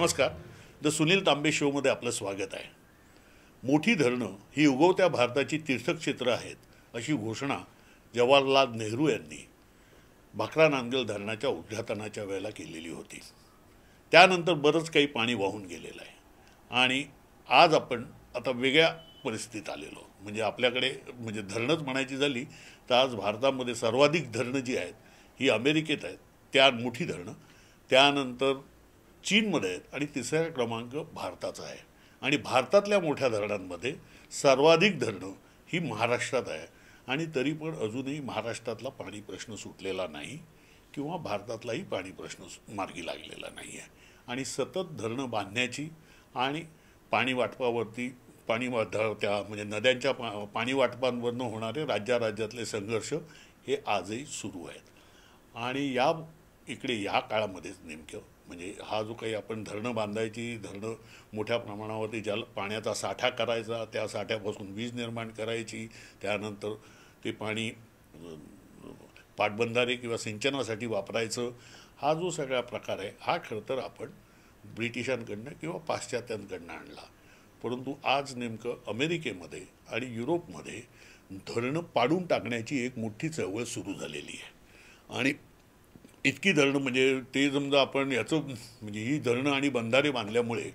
नमस्कार द सुनील तांबे शोमध्ये आपलं स्वागत आहे मोठी धरणं ही उगवत्या भारताची तीर्थक्षेत्र आहेत अशी घोषणा जवाहरलाल नेहरू यांनी भाकरा नांदगेल धरणाच्या उद्घाटनाच्या वेळेला केलेली होती त्यानंतर बरंच काही पाणी वाहून गेलेलं आहे आणि आज आपण आता वेगळ्या परिस्थितीत आलेलो म्हणजे आपल्याकडे म्हणजे धरणंच म्हणायची झाली तर आज भारतामध्ये सर्वाधिक धरणं जी आहेत ही अमेरिकेत आहेत त्या मोठी धरणं त्यानंतर चीनमध्ये आहेत आणि तिसरा क्रमांक भारताचा आहे आणि भारतातल्या मोठ्या धरणांमध्ये सर्वाधिक धरणं ही महाराष्ट्रात आहे आणि तरी पण अजूनही महाराष्ट्रातला पाणी प्रश्न सुटलेला नाही किंवा भारतातलाही पाणी प्रश्न मार्गी लागलेला नाही आहे आणि सतत धरणं बांधण्याची आणि पाणी वाटपावरती पाणी त्या म्हणजे नद्यांच्या पा पाणी वाटपांवरनं होणारे राज्यातले संघर्ष हे आजही सुरू आहेत आणि या इकडे या काळामध्येच नेमकं म्हणजे हा जो काही आपण धरणं बांधायची धरणं मोठ्या प्रमाणावरती जल पाण्याचा साठा करायचा त्या साठ्यापासून वीज निर्माण करायची त्यानंतर ते पाणी पाटबंधारे किंवा सिंचनासाठी वापरायचं हा जो सगळा प्रकार आहे हा खरं तर आपण ब्रिटिशांकडनं किंवा पाश्चात्यांकडनं आणला परंतु आज नेमकं अमेरिकेमध्ये आणि युरोपमध्ये धरणं पाडून टाकण्याची एक मोठी चळवळ सुरू झालेली आहे आणि इतकी धरणं म्हणजे ते समजा आपण याचं म्हणजे ही धरणं आणि बंधारे बांधल्यामुळे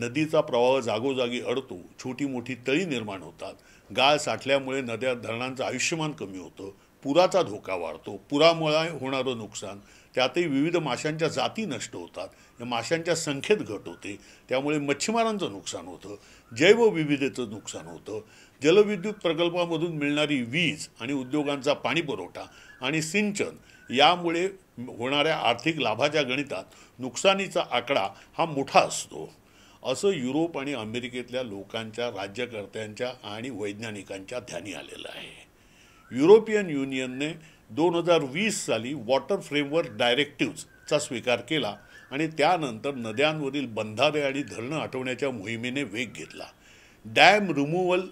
नदीचा प्रवाह जागोजागी अडतो छोटी मोठी तळी निर्माण होतात गाळ साठल्यामुळे नद्या धरणांचं आयुष्यमान कमी होतं पुराचा धोका वाढतो पुरामुळे होणारं नुकसान त्यातही विविध माशांच्या जाती नष्ट होतात या माशांच्या संख्येत घट होते त्यामुळे मच्छिमारांचं नुकसान होतं जैवविविधेचं नुकसान होतं जलविद्युत प्रकल्पामधून मिळणारी वीज आणि उद्योगांचा पाणीपुरवठा आणि सिंचन यामुळे होणाऱ्या आर्थिक लाभाच्या गणितात नुकसानीचा आकडा हा मोठा असतो असं युरोप आणि अमेरिकेतल्या लोकांच्या राज्यकर्त्यांच्या आणि वैज्ञानिकांच्या ध्यानी आलेलं आहे युरोपियन युनियनने दोन हजार वीस साली वॉटर फ्रेमवर्क डायरेक्टिव्हचा स्वीकार केला आणि त्यानंतर नद्यांवरील बंधारे आणि धरणं हटवण्याच्या मोहिमेने वेग घेतला डॅम रिमूव्हल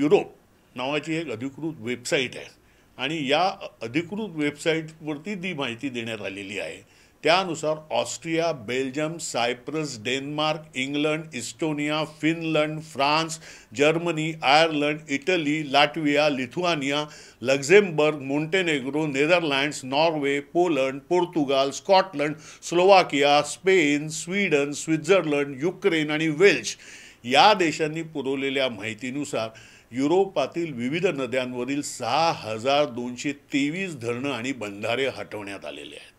युरोप नावाची एक अधिकृत वेबसाईट आहे आणि या अधिकृत वेबसाईटवरती ती माहिती देण्यात आलेली आहे त्यानुसार Austria Belgium Cyprus Denmark England Estonia Finland France Germany Ireland Italy Latvia Lithuania Luxembourg Montenegro Netherlands Norway Poland Portugal Scotland Slovakia Spain Sweden Switzerland Ukraine आणि वेल्श या देशांनी पुरवलेल्या माहितीनुसार युरोपातील विविध नद्यांवरील सहा हजार दोनशे तेवीस धरणं आणि बंधारे हटवण्यात आलेले आहेत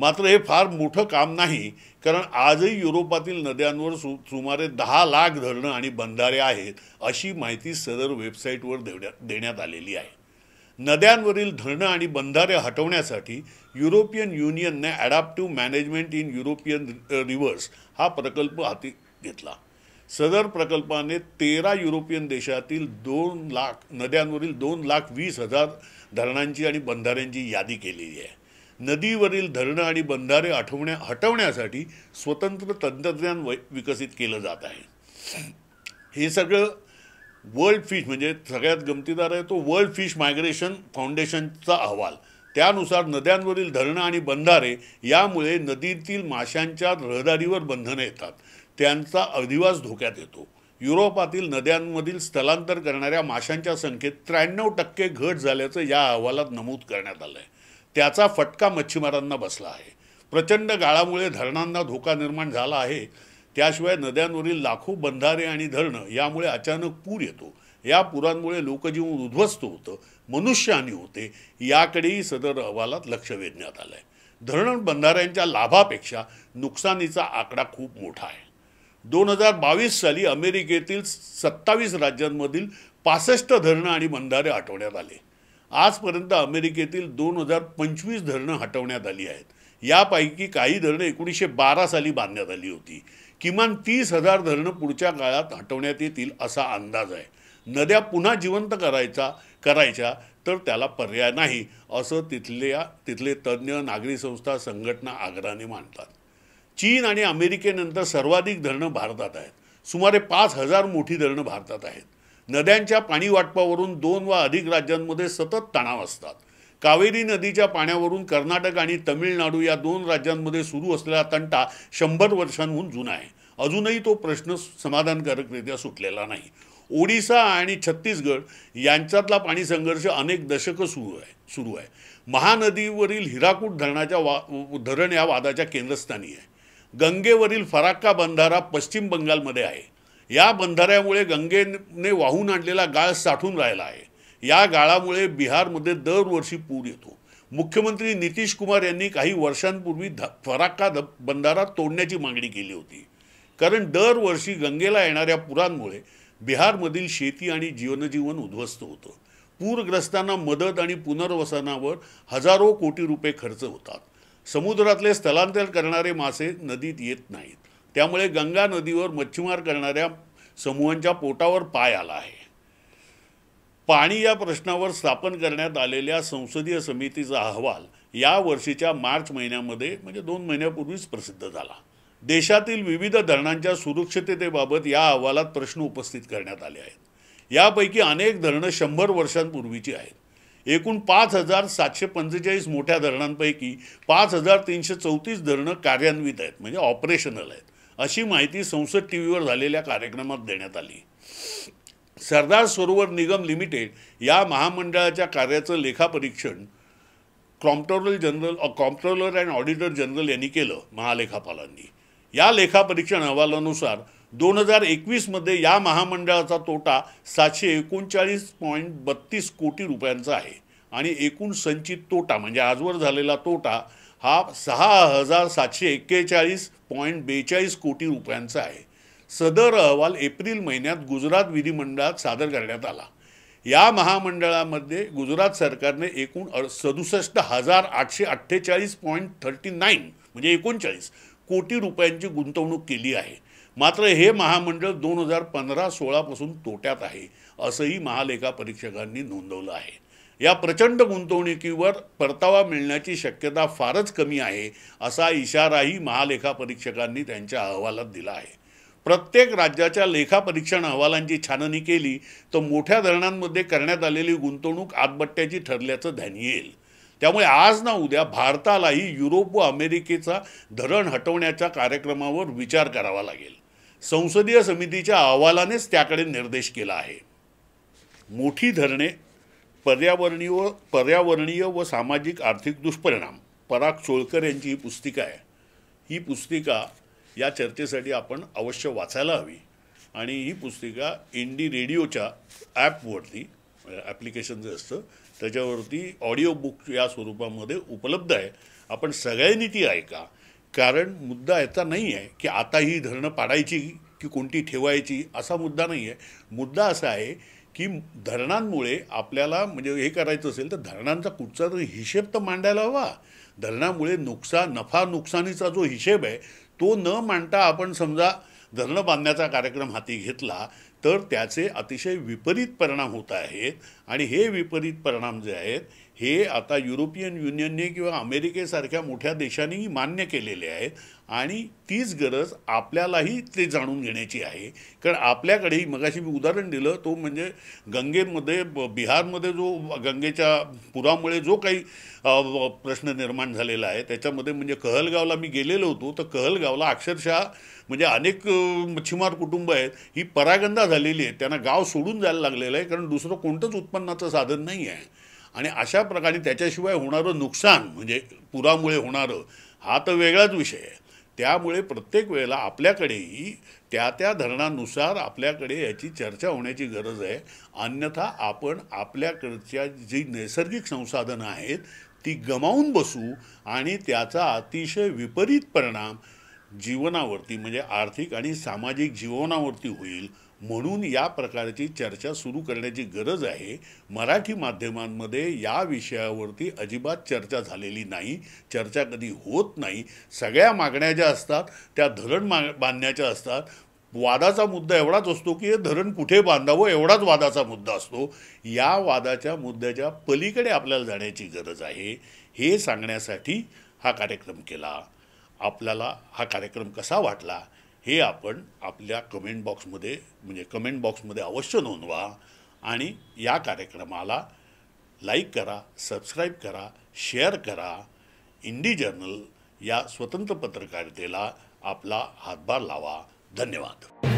मात्र हे फार मोठं काम नाही कारण आजही युरोपातील नद्यांवर सु सुमारे दहा लाख धरणं आणि बंधारे आहेत अशी माहिती सदर वेबसाईटवर देण्या देण्यात आलेली आहे नद्यांवरील धरणं आणि बंधारे हटवण्यासाठी युरोपियन युनियनने adaptive management in European rivers हा प्रकल्प हाती घेतला सदर प्रकल्पाने तेरा युरोपियन देशातील दोन लाख नद्यांवरील दोन लाख वीस हजार धरणांची आणि बंधाऱ्यांची यादी केलेली आहे नदीवरील धरणं आणि बंधारे आठवण्या हटवण्यासाठी स्वतंत्र तंत्रज्ञान विकसित केलं जात आहे हे सगळं वर्ल्ड फिश म्हणजे सगळ्यात गमतीदार आहे तो वर्ल्ड फिश मायग्रेशन फाउंडेशनचा अहवाल त्यानुसार नद्यांवरील धरणं आणि बंधारे यामुळे नदीतील माशांच्या रहदारीवर बंधनं येतात त्यांचा अधिवास धोक्यात येतो युरोपातील नद्यांमधील स्थलांतर करणाऱ्या माशांच्या संख्येत त्र्याण्णव टक्के घट झाल्याचं या अहवालात नमूद करण्यात आलं आहे त्याचा फटका मच्छीमारांना बसला आहे प्रचंड गाळामुळे धरणांना धोका निर्माण झाला आहे त्याशिवाय नद्यांवरील लाखो बंधारे आणि धरणं यामुळे अचानक पूर येतो या पुरांमुळे लोकजीवन उद्ध्वस्त होतं मनुष्यहानी होते याकडेही सदर अहवालात लक्ष वेधण्यात आलं आहे धरण बंधाऱ्यांच्या लाभापेक्षा नुकसानीचा आकडा खूप मोठा आहे दोन हजार बावीस साली अमेरिकेतील सत्तावीस राज्यांमधील पासष्ट धरणं आणि बंधारे हटवण्यात आले आजपर्यंत अमेरिकेतील दोन हजार पंचवीस धरणं हटवण्यात आली आहेत यापैकी काही धरणं एकोणीसशे बारा साली बांधण्यात आली होती किमान तीस हजार धरणं पुढच्या काळात हटवण्यात येतील असा अंदाज आहे नद्या पुन्हा जिवंत करायचा करायच्या तर त्याला पर्याय नाही असं तिथल्या तिथले तज्ज्ञ नागरी संस्था संघटना आग्रहाने मांडतात चीन आणि अमेरिकेनंतर सर्वाधिक धरणं भारतात आहेत सुमारे पाच हजार मोठी धरणं भारतात आहेत नद्यांच्या पाणी वाटपावरून दोन वा अधिक राज्यांमध्ये सतत तणाव असतात कावेरी नदीच्या पाण्यावरून कर्नाटक आणि तमिळनाडू या दोन राज्यांमध्ये सुरू असलेला तंटा शंभर वर्षांहून जुना आहे अजूनही तो प्रश्न समाधानकारकरित्या सुटलेला नाही ओडिसा आणि छत्तीसगड यांच्यातला पाणी संघर्ष अनेक दशकं सुरू आहे सुरू आहे महानदीवरील हिराकूट धरणाच्या वा धरण या वादाच्या केंद्रस्थानी आहे गंगेवरील फराक्का बंधारा पश्चिम बंगालमध्ये आहे या बंधाऱ्यामुळे गंगेने वाहून आणलेला गाळ साठून राहिला आहे या गाळामुळे बिहारमध्ये दरवर्षी पूर येतो मुख्यमंत्री नितीश कुमार यांनी काही वर्षांपूर्वी ध फराक्का ध बंधारा तोडण्याची मागणी केली होती कारण दरवर्षी गंगेला येणाऱ्या पुरांमुळे बिहारमधील शेती आणि जीवनजीवन उद्ध्वस्त होतं पूरग्रस्तांना मदत आणि पुनर्वसनावर हजारो कोटी रुपये खर्च होतात समुद्रातले स्थलांतर करणारे मासे नदीत येत नाहीत त्यामुळे गंगा नदीवर मच्छीमार करणाऱ्या समूहांच्या पोटावर पाय आला आहे पाणी या प्रश्नावर स्थापन करण्यात आलेल्या संसदीय समितीचा अहवाल या वर्षीच्या मार्च महिन्यामध्ये म्हणजे दोन महिन्यापूर्वीच प्रसिद्ध झाला देशातील विविध धरणांच्या सुरक्षिततेबाबत या अहवालात प्रश्न उपस्थित करण्यात आले आहेत यापैकी अनेक धरणं शंभर वर्षांपूर्वीची आहेत एकूण पाच हजार सातशे पंचेचाळीस मोठ्या धरणांपैकी पाच हजार तीनशे चौतीस धरणं कार्यान्वित आहेत म्हणजे ऑपरेशनल आहेत अशी माहिती संसद टी व्हीवर झालेल्या कार्यक्रमात देण्यात आली सरदार सरोवर निगम लिमिटेड या महामंडळाच्या कार्याचं लेखापरीक्षण comptroller general comptroller and auditor general यांनी केलं महालेखापालांनी या लेखापरीक्षण अहवालानुसार दोन हजार एकवीसमध्ये या महामंडळाचा तोटा सातशे एकोणचाळीस पॉईंट बत्तीस कोटी रुपयांचा आहे आणि एकूण संचित तोटा म्हणजे आजवर झालेला तोटा हा सहा हजार सातशे एक्केचाळीस पॉईंट बेचाळीस कोटी रुपयांचा आहे सदर अहवाल एप्रिल महिन्यात गुजरात विधिमंडळात सादर करण्यात आला या महामंडळामध्ये गुजरात सरकारने एकूण सदुसष्ट हजार आठशे अठ्ठेचाळीस पॉईंट थर्टी नाईन म्हणजे एकोणचाळीस कोटी रुपयांची गुंतवणूक केली आहे मात्र हे महामंडळ दोन हजार पंधरा सोळापासून तोट्यात आहे असंही महालेखा परीक्षकांनी नोंदवलं आहे या प्रचंड गुंतवणुकीवर परतावा मिळण्याची शक्यता फारच कमी आहे असा इशाराही महालेखा परीक्षकांनी त्यांच्या अहवालात दिला आहे प्रत्येक राज्याच्या लेखापरीक्षण अहवालांची छाननी केली तर मोठ्या धरणांमध्ये करण्यात आलेली गुंतवणूक आतबट्ट्याची ठरल्याचं ध्यान येईल त्यामुळे आज ना उद्या भारतालाही युरोप व अमेरिकेचा धरण हटवण्याच्या कार्यक्रमावर विचार करावा लागेल संसदीय समितीच्या अहवालानेच त्याकडे निर्देश केला आहे मोठी धरणे पर्यावरणीय व पर्यावरणीय व सामाजिक आर्थिक दुष्परिणाम पराग चोळकर यांची ही पुस्तिका आहे ही पुस्तिका या चर्चेसाठी आपण अवश्य वाचायला हवी आणि ही पुस्तिका इंडी रेडिओच्या ॲपवरती ॲप्लिकेशन जे असतं त्याच्यावरती ऑडिओ बुक या स्वरूपामध्ये उपलब्ध आहे आपण सगळ्यांनी ती ऐका कारण मुद्दा याचा नाही आहे की आता ही धरणं पाडायची की कोणती ठेवायची असा मुद्दा नाही आहे मुद्दा असा आहे की धरणांमुळे आपल्याला म्हणजे हे करायचं असेल तर धरणांचा कुठचा तरी हिशेब तर मांडायला हवा धरणामुळे नुकसान नफा नुकसानीचा जो हिशेब आहे तो न मांडता आपण समजा धरणं बांधण्याचा कार्यक्रम हाती घेतला तर त्याचे अतिशय विपरीत परिणाम होत आहेत आणि हे विपरीत परिणाम जे आहेत हे आता युरोपियन युनियनने किंवा अमेरिकेसारख्या मोठ्या देशांनीही मान्य केलेले आहेत आणि तीच गरज आपल्यालाही ते जाणून घेण्याची आहे कारण आपल्याकडेही मगाशी मी उदाहरण दिलं तो म्हणजे गंगेमध्ये बिहारमध्ये जो गंगेच्या पुरामुळे जो काही प्रश्न निर्माण झालेला आहे त्याच्यामध्ये म्हणजे कहलगावला मी गेलेलो होतो तर कहलगावला अक्षरशः म्हणजे अनेक मच्छीमार कुटुंब आहेत ही परागंदा झालेली आहे त्यांना गाव सोडून जायला लागलेलं आहे कारण दुसरं कोणतंच उत्पन्नाचं साधन नाही आहे आणि अशा प्रकारे त्याच्याशिवाय होणारं नुकसान म्हणजे पुरामुळे होणारं हा तर वेगळाच विषय आहे त्यामुळे प्रत्येक वेळेला आपल्याकडेही त्या त्या धरणानुसार आपल्याकडे याची चर्चा होण्याची गरज आहे अन्यथा आपण आपल्याकडच्या जी नैसर्गिक संसाधनं आहेत ती गमावून बसू आणि त्याचा अतिशय विपरीत परिणाम जीवनावरती म्हणजे आर्थिक आणि सामाजिक जीवनावरती होईल म्हणून या प्रकारची चर्चा सुरू करण्याची गरज आहे मराठी माध्यमांमध्ये या विषयावरती अजिबात चर्चा झालेली नाही चर्चा कधी होत नाही सगळ्या मागण्या ज्या असतात त्या धरण मा बांधण्याच्या असतात वादाचा मुद्दा एवढाच असतो की हे धरण कुठे बांधावं एवढाच वादाचा मुद्दा असतो या वादाच्या मुद्द्याच्या पलीकडे आपल्याला जाण्याची गरज आहे हे सांगण्यासाठी हा कार्यक्रम केला आपल्याला हा कार्यक्रम कसा वाटला हे आपण आपल्या कमेंट बॉक्समध्ये म्हणजे कमेंट बॉक्समध्ये अवश्य नोंदवा आणि या कार्यक्रमाला लाईक करा सबस्क्राईब करा शेअर करा इंडी जर्नल या स्वतंत्र पत्रकारितेला आपला हातभार लावा धन्यवाद